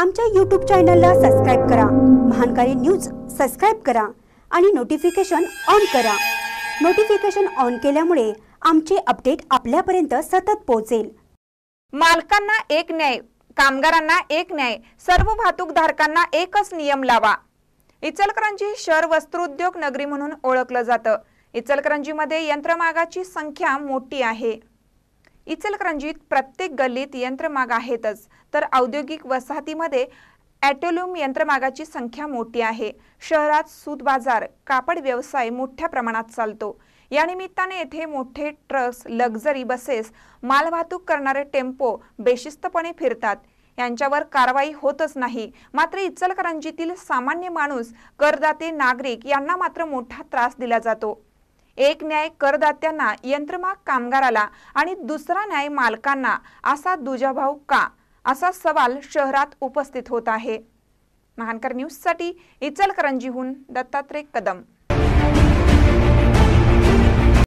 आमच्या यूट्यूब चॅनलला सबस्क्राईब करा महानकारी न्यूज सबस्क्राईब करा आणि नोटिफिकेशन ऑन करा नोटिफिकेशन ऑन केल्यामुळे आमचे अपडेट आपल्यापर्यंत सतत पोहोचेल मालकांना एक न्याय कामगारांना एक न्याय सर्व वाहतूकधारकांना एकच नियम लावा इचलकरंजी शहर वस्त्रोद्योग नगरी म्हणून ओळखलं जातं इचलकरंजीमध्ये यंत्रमागाची संख्या मोठी आहे इचलकरंजीत प्रत्येक गल्लीत यंत्रमाग आहेतच तर औद्योगिक वसाहतीमध्ये ॲटोल्यूम यंत्रमागाची संख्या मोठी आहे शहरात सूत बाजार कापड व्यवसाय मोठ्या प्रमाणात चालतो यानिमित्ताने येथे मोठे ट्रक्स लक्झरी बसेस मालवाहतूक करणारे टेम्पो बेशिस्तपणे फिरतात यांच्यावर कारवाई होतच नाही मात्र इचलकरंजीतील सामान्य माणूस करदाते नागरिक यांना मात्र मोठा त्रास दिला जातो एक न्याय करदात्यांना यंत्रमाग कामगाराला आणि दुसरा न्याय मालकांना असा दुजाभाव का असा सवाल शहरात उपस्थित होत आहे महानकर न्यूजसाठी इचलकरंजीहून दत्तात्रय कदम